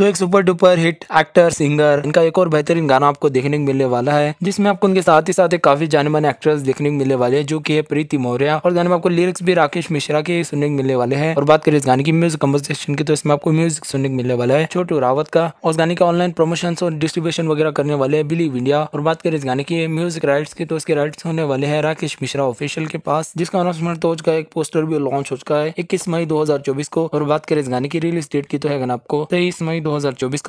तो एक super duper hit actor singer इनका एक और बेहतरीन गाना आपको देखने को मिलने वाला है जिसमें आपको उनके साथ ही साथ एक काफी जाने माने एक्ट्रेस देखने को मिलने वाले हैं जो कि है प्रीति मौर्य और गाने में आपको लिरिक्स भी राकेश मिश्रा के सुनने को मिलने वाले हैं और बात करें इस गाने की म्यूजिक कम्पोजिशन की तो इसमें आपको म्यूजिक सुनने को मिलने वाला है छोटू रावत का और गाने का ऑनलाइन प्रमोशन और डिस्ट्रीब्यूशन वगैरह करने वाले हैं बिलीव इंडिया और बात करें इस गाने की म्यूजिक राइट्स की तो इसके राइट्स होने वाले हैं राकेश मिश्रा ऑफिशियल के पास जिसका अनाउंसमेंट तो हो चुका है एक पोस्टर भी लॉन्च हो चुका है इक्कीस मई दो को और बात करें इस गाने की रिलीज डेट की तो है आपको तेईस मई 2024 को